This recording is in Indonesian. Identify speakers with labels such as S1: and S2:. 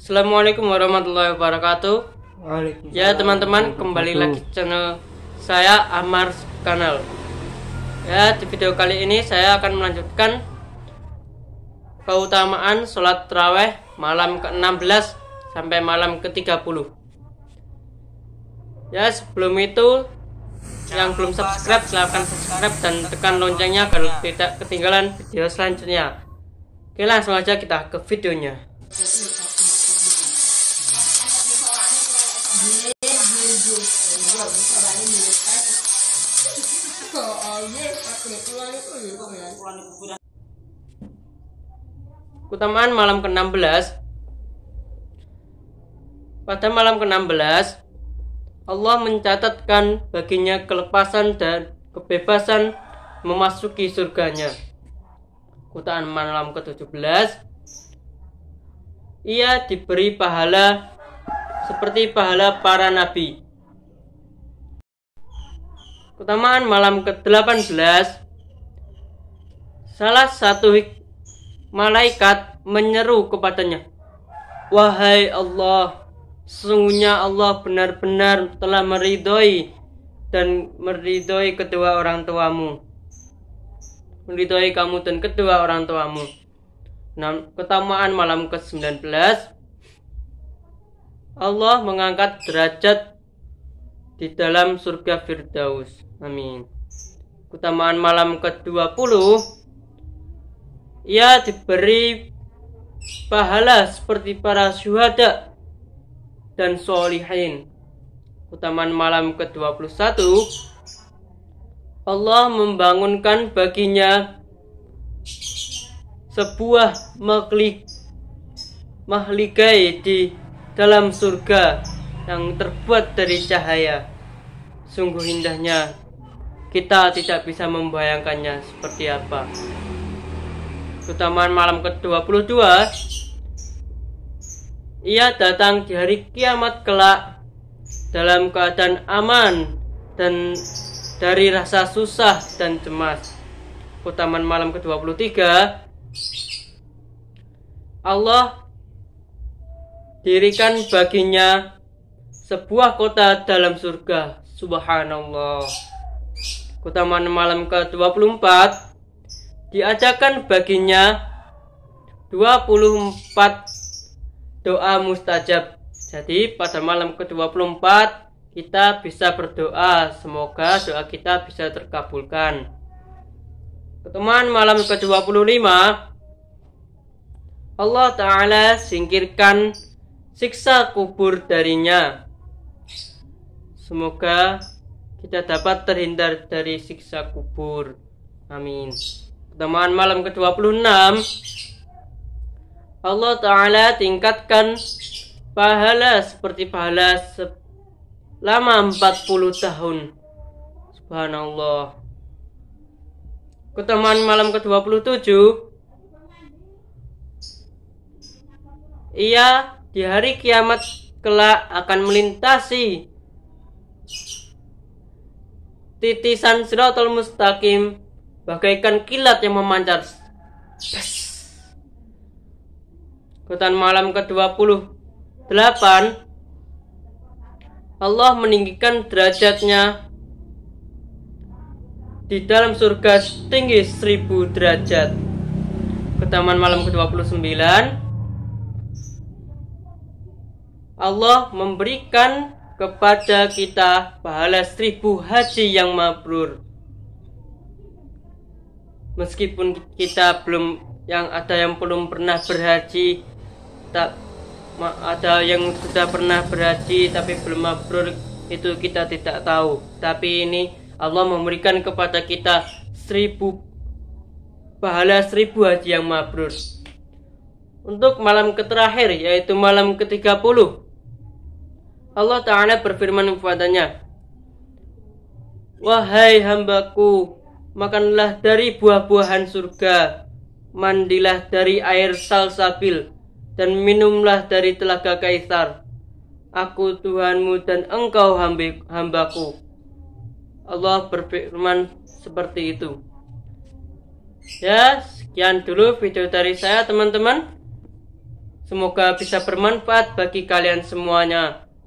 S1: Assalamualaikum warahmatullahi wabarakatuh. Ya teman-teman kembali lagi channel saya Amar Kanal. Ya di video kali ini saya akan melanjutkan keutamaan sholat terawih malam ke-16 sampai malam ke-30. Ya sebelum itu yang belum subscribe silahkan subscribe dan tekan loncengnya agar tidak ketinggalan video selanjutnya. Oke langsung aja kita ke videonya. Kutaman malam ke-16 Pada malam ke-16 Allah mencatatkan baginya kelepasan dan kebebasan memasuki surganya Kutaan malam ke-17 Ia diberi pahala seperti pahala para nabi Keutamaan malam ke-18 Salah satu malaikat menyeru kepadanya Wahai Allah Sesungguhnya Allah benar-benar telah meridhoi dan meridhoi kedua orang tuamu meridhoi kamu dan kedua orang tuamu keutamaan malam ke-19 Allah mengangkat derajat di dalam surga Firdaus. Amin. Kutamaan malam ke-20 ia diberi pahala seperti para syuhada dan solihin. Kutamaan malam ke-21 Allah membangunkan baginya sebuah makhlik mahligai di dalam surga yang terbuat dari cahaya. Sungguh indahnya, kita tidak bisa membayangkannya seperti apa. Keutamaan malam ke-22 Ia datang di hari kiamat kelak dalam keadaan aman dan dari rasa susah dan cemas. Keutamaan malam ke-23 Allah dirikan baginya sebuah kota dalam surga. Subhanallah. mana malam ke-24 diajarkan baginya 24 doa mustajab. Jadi pada malam ke-24 kita bisa berdoa semoga doa kita bisa terkabulkan. Teman malam ke-25 Allah Ta'ala singkirkan siksa kubur darinya Semoga kita dapat terhindar dari siksa kubur. Amin. Pertemuan malam ke-26 Allah Ta'ala tingkatkan pahala seperti pahala selama 40 tahun. Subhanallah. Pertemuan malam ke-27 Ia di hari kiamat kelak akan melintasi Titisan siratul mustaqim bagaikan kilat yang memancar. Ketan malam ke-28 Allah meninggikan derajatnya di dalam surga setinggi 1000 derajat. Ketaman malam ke-29 Allah memberikan kepada kita pahala seribu haji yang mabrur meskipun kita belum yang ada yang belum pernah berhaji tak ada yang sudah pernah berhaji tapi belum mabrur itu kita tidak tahu tapi ini Allah memberikan kepada kita seribu pahala seribu haji yang mabrur untuk malam terakhir yaitu malam ke-30 Allah Ta'ala berfirman kepadanya, Wahai hambaku, makanlah dari buah-buahan surga, mandilah dari air salsabil, dan minumlah dari telaga kaisar. Aku Tuhanmu dan engkau hambaku. Allah berfirman seperti itu. Ya, sekian dulu video dari saya teman-teman. Semoga bisa bermanfaat bagi kalian semuanya.